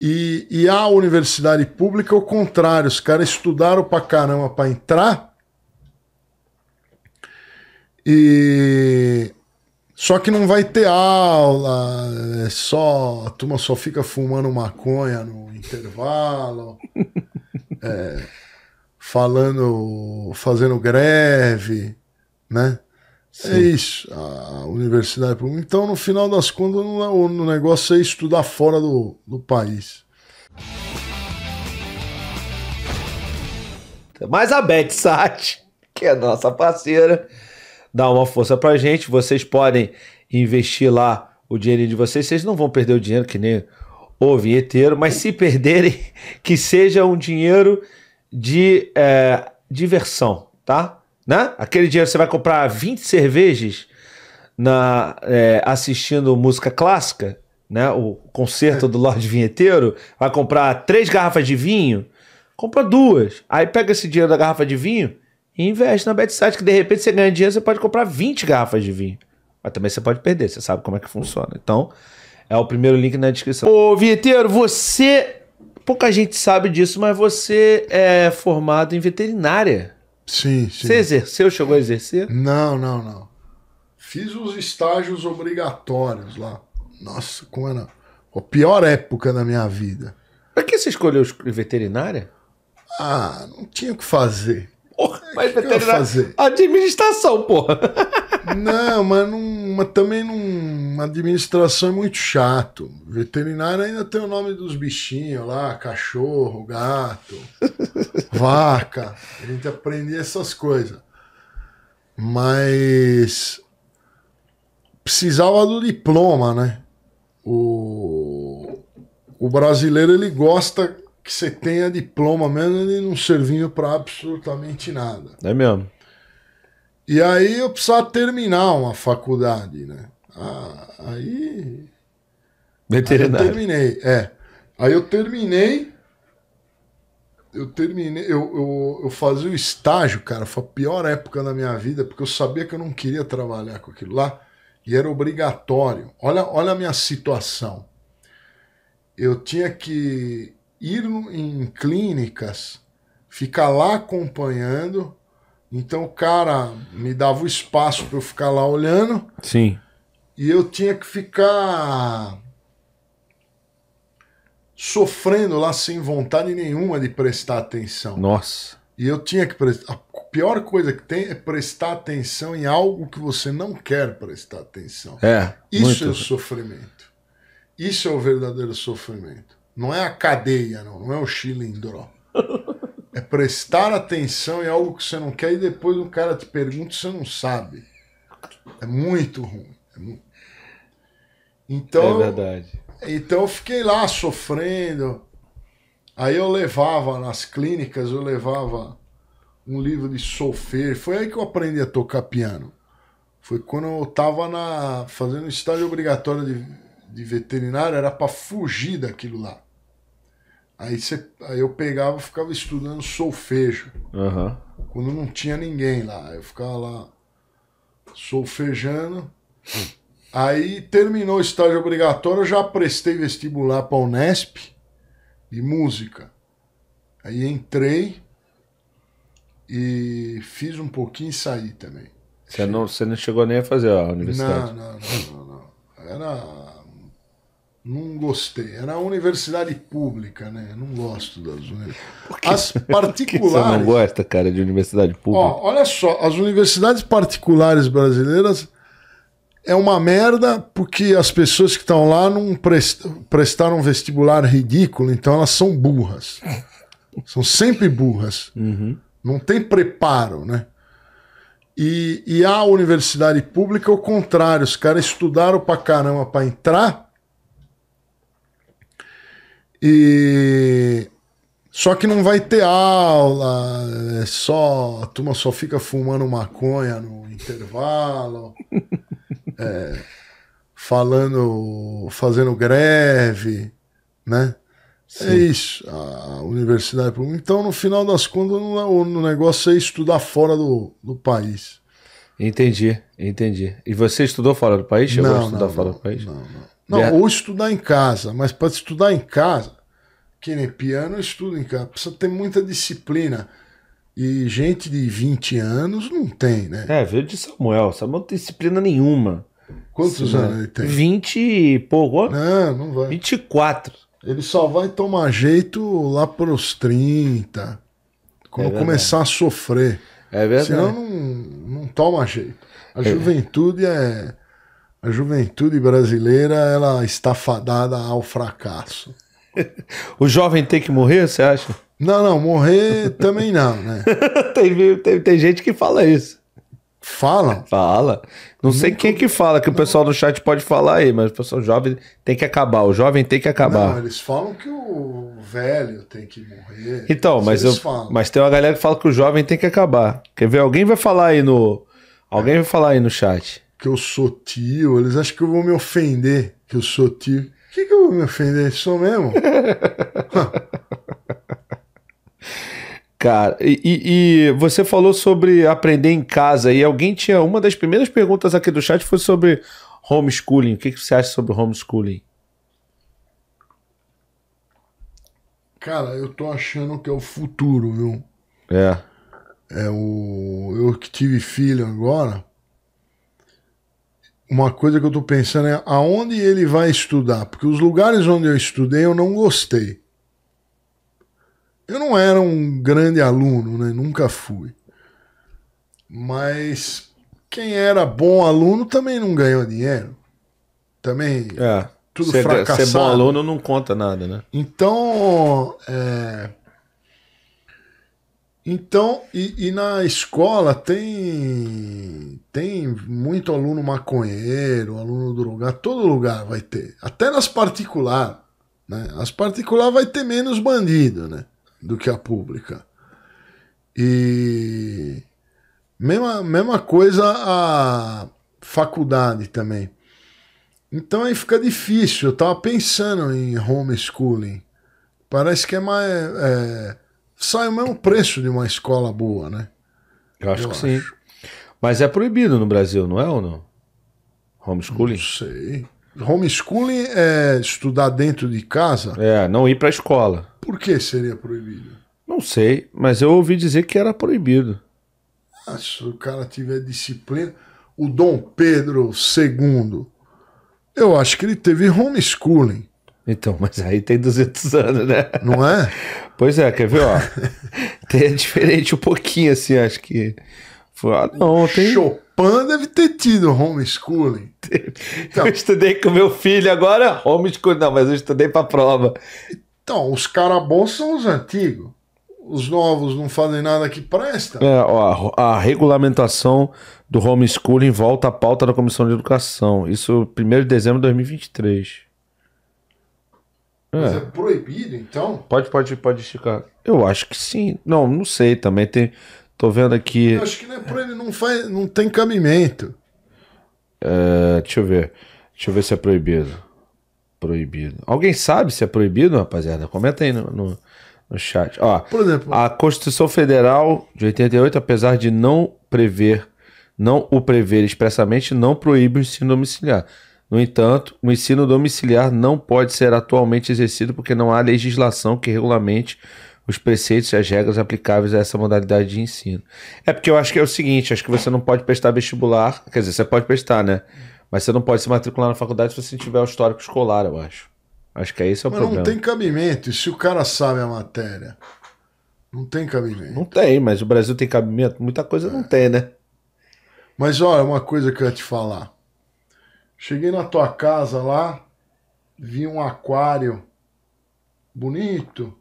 E, e a universidade pública é o contrário, os caras estudaram pra caramba pra entrar. E só que não vai ter aula, é só a turma só fica fumando maconha no intervalo, é, falando, fazendo greve, né? Sim. É isso, a universidade Então, no final das contas, é o negócio é estudar fora do, do país. Mas a BetSat, que é nossa parceira, dá uma força pra gente. Vocês podem investir lá o dinheiro de vocês. Vocês não vão perder o dinheiro que nem o vinheteiro, mas se perderem, que seja um dinheiro de é, diversão, tá? né? Aquele dinheiro você vai comprar 20 cervejas na é, assistindo música clássica, né? O concerto do Lorde Vinheteiro, vai comprar três garrafas de vinho, compra duas. Aí pega esse dinheiro da garrafa de vinho e investe na BetSite, que de repente você ganha dinheiro, você pode comprar 20 garrafas de vinho. Mas também você pode perder, você sabe como é que funciona. Então, é o primeiro link na descrição. Ô, Vinheteiro, você. Pouca gente sabe disso, mas você é formado em veterinária. Sim, sim. Você exerceu, chegou a exercer? Não, não, não. Fiz os estágios obrigatórios lá. Nossa, como era a pior época da minha vida. Pra que você escolheu veterinária? Ah, não tinha o que fazer. Porra, é, mas que veterinária. Fazer? Administração, porra. Não, mas, não, mas também não uma administração é muito chato. Veterinário ainda tem o nome dos bichinhos lá, cachorro, gato, vaca. A gente aprende essas coisas. Mas precisava do diploma, né? O, o brasileiro ele gosta que você tenha diploma, mesmo ele não servindo para absolutamente nada. É mesmo. E aí eu precisava terminar uma faculdade, né? Ah, aí. Veterinário. Aí eu terminei, é. Aí eu terminei. Eu terminei. Eu, eu, eu fazia o estágio, cara. Foi a pior época da minha vida, porque eu sabia que eu não queria trabalhar com aquilo lá. E era obrigatório. Olha, olha a minha situação. Eu tinha que ir em clínicas, ficar lá acompanhando. Então o cara me dava o espaço para eu ficar lá olhando. Sim. E eu tinha que ficar sofrendo lá sem vontade nenhuma de prestar atenção. Nossa. E eu tinha que prestar. A pior coisa que tem é prestar atenção em algo que você não quer prestar atenção. É. Isso muito. é o sofrimento. Isso é o verdadeiro sofrimento. Não é a cadeia, não. Não é o chilindró. É prestar atenção em algo que você não quer e depois o cara te pergunta e você não sabe. É muito ruim. É muito... Então, é verdade. Então eu fiquei lá sofrendo. Aí eu levava nas clínicas, eu levava um livro de solfejo. Foi aí que eu aprendi a tocar piano. Foi quando eu estava na, fazendo estágio obrigatório de, de veterinário, era para fugir daquilo lá. Aí, cê, aí eu pegava ficava estudando solfejo. Uhum. Quando não tinha ninguém lá. Eu ficava lá solfejando. Aí terminou o estágio obrigatório, eu já prestei vestibular para Unesp de música. Aí entrei e fiz um pouquinho e saí também. Você não, você não chegou nem a fazer a universidade? Não, não, não, não. Era. Não gostei. Era a universidade pública, né? não gosto das universidades. As particulares. você não gosta, cara, de universidade pública? Ó, olha só, as universidades particulares brasileiras é uma merda porque as pessoas que estão lá não prestaram um vestibular ridículo, então elas são burras. São sempre burras. Uhum. Não tem preparo, né? E, e a universidade pública é o contrário. Os caras estudaram pra caramba pra entrar. E. Só que não vai ter aula, é só. A turma só fica fumando maconha no intervalo. é, falando, fazendo greve, né? É Sim. É isso, a universidade Então, no final das contas, é o negócio é estudar fora do, do país. Entendi, entendi. E você estudou fora do país? Chegou não, a estudar não, fora não, do país? Não, não. Não, ou estudar em casa, mas para estudar em casa, que nem piano, estuda em casa. Precisa ter muita disciplina e gente de 20 anos não tem, né? É, veio de Samuel. Samuel não tem disciplina nenhuma. Quantos Sim, anos ele tem? 20 e pouco. Não, não vai. 24. Ele só vai tomar jeito lá pros 30. Quando é começar a sofrer. É verdade. Senão não, não toma jeito. A é. juventude é. A juventude brasileira ela está fadada ao fracasso. o jovem tem que morrer, você acha? Não, não, morrer também não, né? tem, tem, tem gente que fala isso. Fala? Fala. Não sei quem que fala, que o pessoal do chat pode falar aí, mas o pessoal jovem tem que acabar, o jovem tem que acabar. Não, eles falam que o velho tem que morrer. Então, mas, eu, mas tem uma galera que fala que o jovem tem que acabar. Quer ver? Alguém vai falar aí no. Alguém é. vai falar aí no chat. Que eu sou tio, eles acham que eu vou me ofender, que eu sou tio. O que, que eu vou me ofender? Sou mesmo? Cara, e, e, você falou sobre aprender em casa, e alguém tinha. Uma das primeiras perguntas aqui do chat foi sobre homeschooling. O que, que você acha sobre homeschooling? Cara, eu tô achando que é o futuro, viu? É. É o. Eu que tive filho agora. Uma coisa que eu tô pensando é aonde ele vai estudar. Porque os lugares onde eu estudei eu não gostei. Eu não era um grande aluno, né? Nunca fui. Mas quem era bom aluno também não ganhou dinheiro. Também é, tudo ser, fracassado. Ser bom aluno não conta nada, né? Então, é... Então, e, e, na escola tem tem muito aluno maconheiro, aluno lugar, todo lugar vai ter. Até nas particulares. Né? As particulares vai ter menos bandido, né? do que a pública. E mesma, mesma coisa a faculdade também. Então aí fica difícil. Eu estava pensando em homeschooling. Parece que é mais. É, sai o mesmo preço de uma escola boa, né? Eu acho Eu que acho. sim. Mas é proibido no Brasil, não é ou não? Homeschooling? Não sei. Homeschooling é estudar dentro de casa? É, não ir para a escola. Por que seria proibido? Não sei, mas eu ouvi dizer que era proibido. Ah, se o cara tiver disciplina. O Dom Pedro II, eu acho que ele teve homeschooling. Então, mas aí tem 200 anos, né? Não é? Pois é, quer ver, ó. é diferente um pouquinho, assim, acho que. Ah, não, tem... Chopin deve ter tido homeschooling. Então... Eu estudei com meu filho agora, homeschooling. Não, mas eu estudei para prova. Então, os caras bons são os antigos. Os novos não fazem nada que presta. É, ó, a, a regulamentação do homeschooling volta à pauta da Comissão de Educação. Isso 1 de dezembro de 2023. É. Mas é proibido, então? Pode, pode, pode esticar. Eu acho que sim. Não, não sei também. Tem, tô vendo aqui. Eu acho que não é ele não, faz, não tem cabimento. É, deixa eu ver. Deixa eu ver se é proibido proibido. Alguém sabe se é proibido, rapaziada? Comenta aí no, no, no chat. Ó, Por exemplo, a Constituição Federal de 88, apesar de não prever, não o prever expressamente, não proíbe o ensino domiciliar. No entanto, o ensino domiciliar não pode ser atualmente exercido porque não há legislação que regulamente os preceitos e as regras aplicáveis a essa modalidade de ensino. É porque eu acho que é o seguinte, acho que você não pode prestar vestibular, quer dizer, você pode prestar, né? Mas você não pode se matricular na faculdade se você tiver o histórico escolar, eu acho. Acho que é esse é o Mas problema. Não tem cabimento. E se o cara sabe a matéria? Não tem cabimento. Não tem, mas o Brasil tem cabimento? Muita coisa é. não tem, né? Mas olha, uma coisa que eu ia te falar. Cheguei na tua casa lá, vi um aquário bonito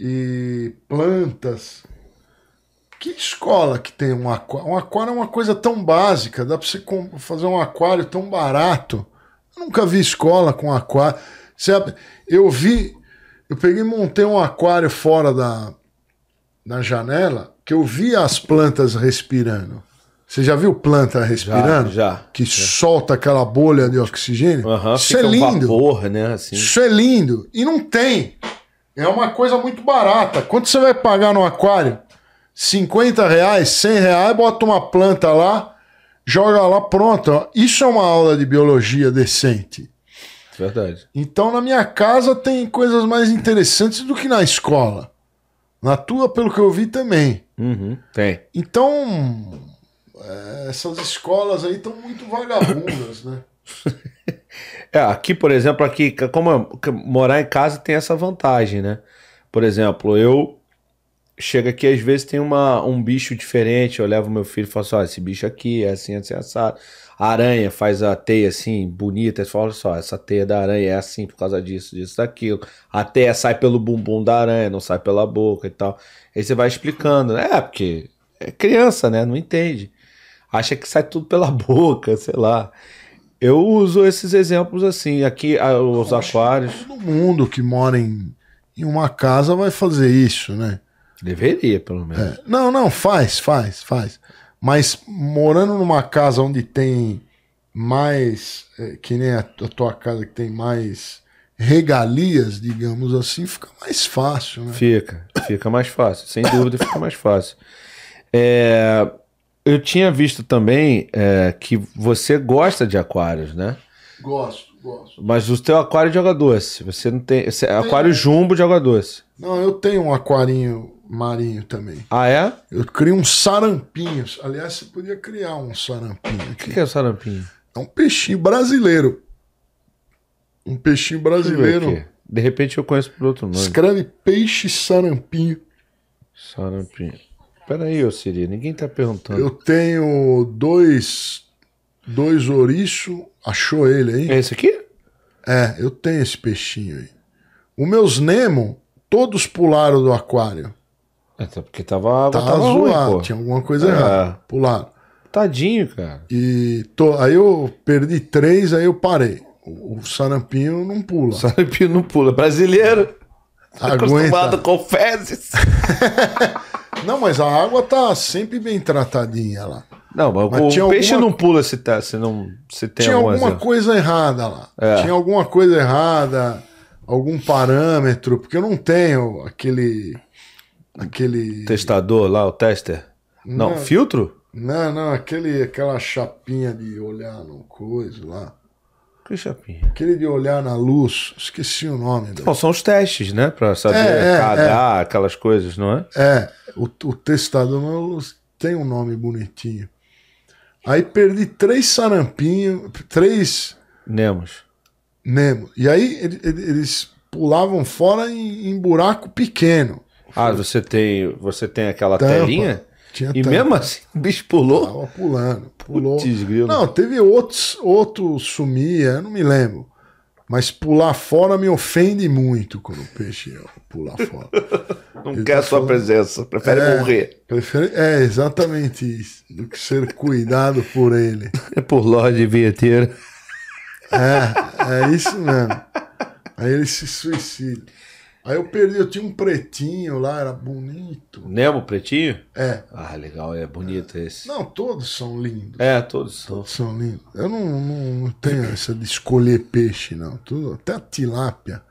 e plantas. Que escola que tem um aquário? Um aquário é uma coisa tão básica, dá para você fazer um aquário tão barato. Eu nunca vi escola com aquário. Sabe? Eu vi, eu peguei e montei um aquário fora da, da janela que eu vi as plantas respirando. Você já viu planta respirando? Já. já que solta aquela bolha de oxigênio? Uhum, Isso é lindo. Um vapor, né? Assim. Isso é lindo. E não tem. É uma coisa muito barata. Quanto você vai pagar no aquário? 50 reais, 100 reais, bota uma planta lá, joga lá, pronto. Isso é uma aula de biologia decente. Verdade. Então, na minha casa tem coisas mais interessantes do que na escola. Na tua, pelo que eu vi, também. Uhum, tem. Então, é, essas escolas aí estão muito vagabundas, né? É, aqui, por exemplo, aqui, como morar em casa tem essa vantagem, né? Por exemplo, eu chega aqui, às vezes tem uma, um bicho diferente. Eu levo meu filho e falo assim: ó, esse bicho aqui é assim, assim, assado. A aranha faz a teia assim, bonita. Eles falam: só, essa teia da aranha é assim por causa disso, disso, daquilo. A teia sai pelo bumbum da aranha, não sai pela boca e tal. Aí você vai explicando, né? É, porque é criança, né? Não entende. Acha que sai tudo pela boca, sei lá. Eu uso esses exemplos assim. Aqui, ah, os aquários. Todo mundo que mora em, em uma casa vai fazer isso, né? Deveria, pelo menos. É. Não, não, faz, faz, faz. Mas morando numa casa onde tem mais, é, que nem a, a tua casa que tem mais regalias, digamos assim, fica mais fácil, né? Fica, fica mais fácil, sem dúvida fica mais fácil. É, eu tinha visto também é, que você gosta de aquários, né? Gosto, gosto. Mas o teu aquário é de água doce, você não tem, é aquário jumbo de água doce. Não, eu tenho um aquarinho marinho também. Ah, é? Eu crio um sarampinho Aliás, você podia criar um sarampinho. O que, que é sarampinho? É um peixinho brasileiro. Um peixinho brasileiro. De repente eu conheço por outro nome. Escreve peixe sarampinho. Sarampinho. Peraí, ô Siri, ninguém tá perguntando. Eu tenho dois. Dois ouriço. Achou ele aí? É esse aqui? É, eu tenho esse peixinho aí. Os meus Nemo, todos pularam do aquário. Até porque tava, tava, tava zoado, ruim, pô. tinha alguma coisa é. errada. Pularam. Tadinho, cara. E tô, aí eu perdi três, aí eu parei. O, o sarampinho não pula. O sarampinho não pula. É brasileiro. Tá acostumado com fezes. não, mas a água tá sempre bem tratadinha lá. Não, mas, mas o peixe alguma... não pula se, tá, se, não, se tem tinha alguma, alguma coisa errada lá. É. Tinha alguma coisa errada, algum parâmetro, porque eu não tenho aquele Aquele. Testador lá, o tester? Não, não filtro? Não, não, aquele, aquela chapinha de olhar no coisa lá. Que chapinha? Aquele de olhar na luz, esqueci o nome. são os testes, né? Pra saber é, é cadar, é. aquelas coisas, não é? É, o, o testador não, tem um nome bonitinho. Aí perdi três sarampinhos, três. Nemos. nemos E aí eles pulavam fora em, em buraco pequeno. Ah, você tem, você tem aquela tampa, telinha? Tinha e tampa. mesmo assim, o bicho pulou? Tava pulando, pulou. Putz, não, teve outros, outro sumia, é, não me lembro. Mas pular fora me ofende muito quando o peixe pula fora. Não Ele quer a tá sua falando... presença, prefere é, morrer. Prefere... É, exatamente isso. Do que ser cuidado por ele. É por Lorde Vieteiro. É, é isso mesmo. Aí ele se suicida. Aí eu perdi, eu tinha um pretinho lá, era bonito. Nemo pretinho? É. Ah, legal, é bonito é. esse. Não, todos são lindos. É, todos, todos são. são lindos. Eu não, não, não tenho essa de escolher peixe, não. Tudo, até a tilápia.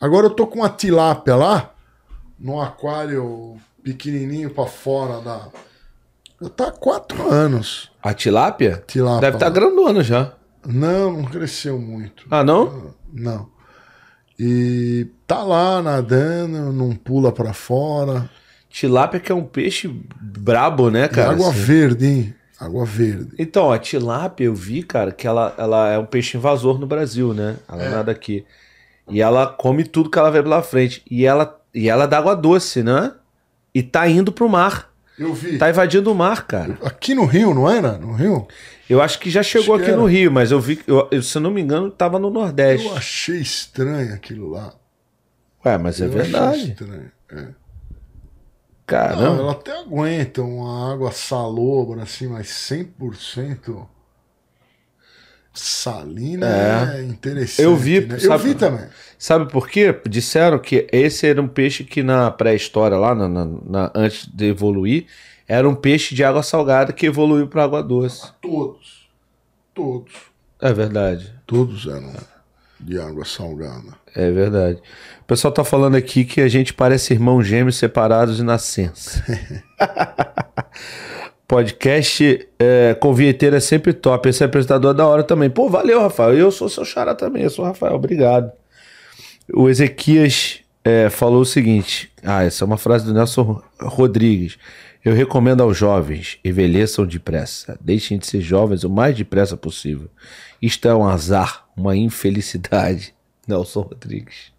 Agora eu tô com uma tilápia lá, num aquário pequenininho para fora da. Eu tá há quatro anos. A tilápia? A tilápia. Deve estar tá grandona já. Não, não cresceu muito. Ah, não? Não. E tá lá nadando, não pula para fora. Tilápia que é um peixe brabo, né, cara? E água assim. verde, hein? Água verde. Então, a tilápia, eu vi, cara, que ela, ela é um peixe invasor no Brasil, né? Ela é. nada aqui. E ela come tudo que ela vê pela frente. E ela, e ela é dá água doce, né? E tá indo pro mar. Eu vi. Tá invadindo o mar, cara. Aqui no Rio, não era? É, né? No Rio? Eu acho que já chegou acho aqui era... no Rio, mas eu vi, eu, eu, se eu não me engano, estava no Nordeste. Eu achei estranho aquilo lá. Ué, mas é eu é verdade. Estranho, é. Caramba. Não, ela até aguenta uma água salobra, assim, mas 100% salina é, é interessante. Eu vi, né? sabe, eu vi também. Sabe por quê? Disseram que esse era um peixe que na pré-história, lá na, na, na, antes de evoluir, era um peixe de água salgada que evoluiu para água doce. Todos. Todos. É verdade. Todos eram de água salgada. É verdade. O pessoal tá falando aqui que a gente parece irmãos gêmeos separados de nascença. Podcast é, com vinheteiro é sempre top. Esse apresentador é da hora também. Pô, valeu, Rafael. Eu sou seu xará também. Eu sou o Rafael. Obrigado. O Ezequias é, falou o seguinte: Ah, essa é uma frase do Nelson Rodrigues. Eu recomendo aos jovens, envelheçam depressa, deixem de ser jovens o mais depressa possível. Isto é um azar, uma infelicidade. Nelson Rodrigues.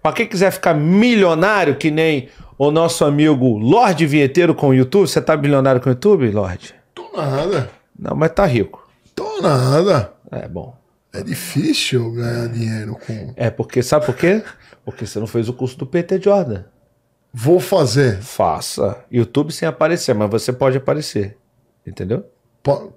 Para quem quiser ficar milionário, que nem o nosso amigo Lorde Vinheteiro com o YouTube, você tá milionário com o YouTube, Lorde? Tô nada. Não, mas tá rico. Tô nada. É bom. É difícil ganhar dinheiro com. É porque, sabe por quê? Porque você não fez o curso do PT Jordan. Vou fazer. Faça. YouTube sem aparecer, mas você pode aparecer. Entendeu?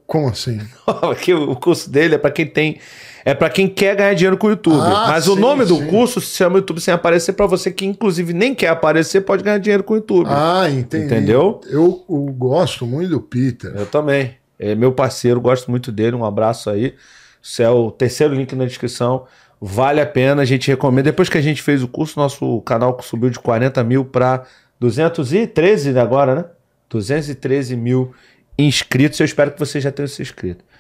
como assim? que o curso dele é para quem tem, é para quem quer ganhar dinheiro com o YouTube. Ah, mas sim, o nome sim. do curso se chama YouTube sem aparecer para você que inclusive nem quer aparecer pode ganhar dinheiro com o YouTube. Ah, entendi. Entendeu? Eu, eu gosto muito do Peter. Eu também. É meu parceiro, gosto muito dele. Um abraço aí. Isso é o terceiro link na descrição. Vale a pena, a gente recomenda. Depois que a gente fez o curso, nosso canal subiu de 40 mil para 213 agora, né? 213 mil inscritos. Eu espero que você já tenha se inscrito.